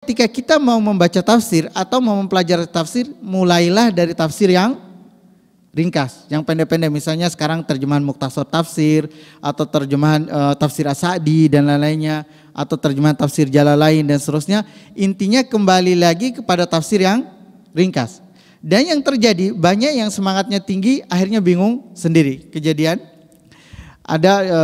Ketika kita mau membaca tafsir atau mau mempelajari tafsir, mulailah dari tafsir yang ringkas, yang pendek-pendek. Misalnya sekarang terjemahan Muktasar Tafsir atau terjemahan e, tafsir Asadi dan lain-lainnya atau terjemahan tafsir Jalalain dan seterusnya. Intinya kembali lagi kepada tafsir yang ringkas. Dan yang terjadi banyak yang semangatnya tinggi akhirnya bingung sendiri. Kejadian ada e,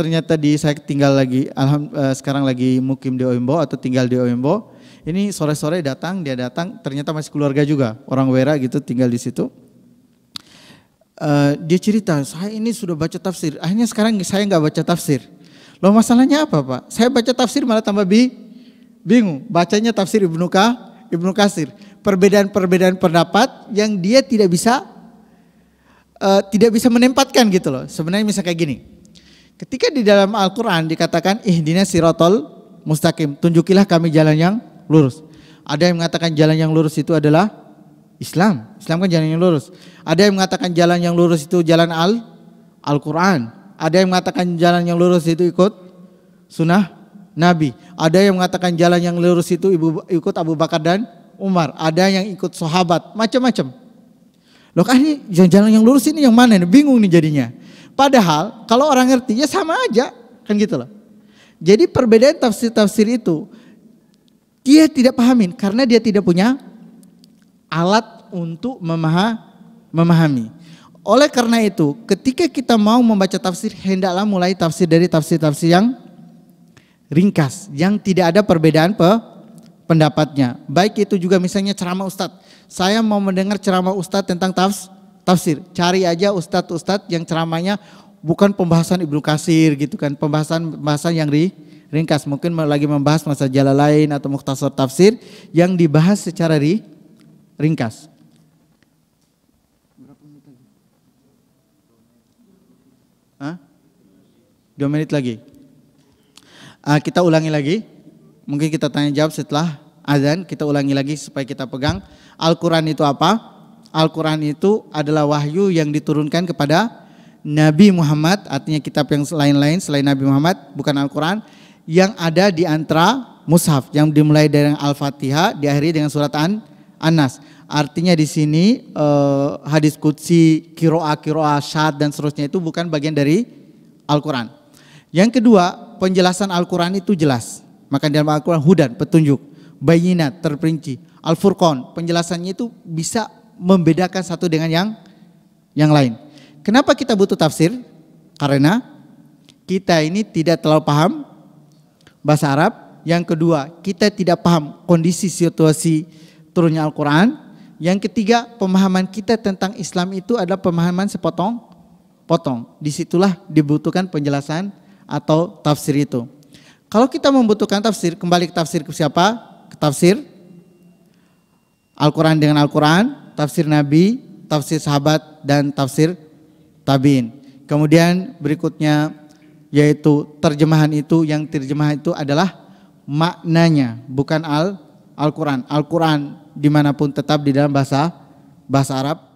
ternyata di saya tinggal lagi alham, e, sekarang lagi mukim di Oimbo atau tinggal di Oimbo. Ini sore-sore datang dia datang ternyata masih keluarga juga orang Wera gitu tinggal di situ. E, dia cerita saya ini sudah baca tafsir akhirnya sekarang saya nggak baca tafsir. Loh masalahnya apa pak? Saya baca tafsir malah tambah bi bingung. Bacanya tafsir Ibnu Ka, Ibnu Kasir perbedaan-perbedaan pendapat yang dia tidak bisa uh, tidak bisa menempatkan gitu loh. Sebenarnya misalnya kayak gini. Ketika di dalam Al-Qur'an dikatakan ihdina sirotol mustaqim, tunjukilah kami jalan yang lurus. Ada yang mengatakan jalan yang lurus itu adalah Islam. Islam kan jalan yang lurus. Ada yang mengatakan jalan yang lurus itu jalan al Al-Qur'an. Ada yang mengatakan jalan yang lurus itu ikut sunnah Nabi. Ada yang mengatakan jalan yang lurus itu ikut Abu Bakar dan Umar, ada yang ikut sahabat, macam-macam. Loh kan ini jalan-jalan yang lurus ini yang mana? ini Bingung nih jadinya. Padahal kalau orang ngerti ya sama aja, kan gitu loh. Jadi perbedaan tafsir-tafsir itu dia tidak pahamin karena dia tidak punya alat untuk memaha memahami. Oleh karena itu, ketika kita mau membaca tafsir, hendaklah mulai tafsir dari tafsir-tafsir yang ringkas, yang tidak ada perbedaan pe pendapatnya. Baik itu juga misalnya ceramah ustadz. Saya mau mendengar ceramah ustadz tentang tafs, tafsir. Cari aja ustadz-ustadz yang ceramahnya bukan pembahasan Ibnu Kasir gitu kan. Pembahasan-pembahasan yang ri, ringkas. Mungkin lagi membahas masa jala lain atau muktasar tafsir yang dibahas secara ri, ringkas. Dua menit lagi. Uh, kita ulangi lagi. Mungkin kita tanya jawab setelah azan, kita ulangi lagi supaya kita pegang. Al-Quran itu apa? Al-Quran itu adalah wahyu yang diturunkan kepada Nabi Muhammad, artinya kitab yang lain-lain selain Nabi Muhammad, bukan Al-Quran, yang ada di antara mushaf, yang dimulai dari Al-Fatihah, diakhiri dengan surat An-Nas. Artinya di sini eh, hadis kutsi, kiroa, kiroa, syad, dan seterusnya itu bukan bagian dari Al-Quran. Yang kedua, penjelasan Al-Quran itu jelas. Maka dalam Al-Quran hudan, petunjuk bayina terperinci. al furqon penjelasannya itu bisa membedakan satu dengan yang yang lain. Kenapa kita butuh tafsir? Karena kita ini tidak terlalu paham bahasa Arab. Yang kedua, kita tidak paham kondisi situasi turunnya Al-Quran. Yang ketiga, pemahaman kita tentang Islam itu adalah pemahaman sepotong potong. Disitulah dibutuhkan penjelasan atau tafsir itu. Kalau kita membutuhkan tafsir, kembali ke tafsir ke siapa? tafsir Al-Quran dengan Al-Quran, tafsir Nabi, tafsir sahabat, dan tafsir tabiin. Kemudian berikutnya yaitu terjemahan itu yang terjemahan itu adalah maknanya bukan al Al-Quran. Al-Quran dimanapun tetap di dalam bahasa bahasa Arab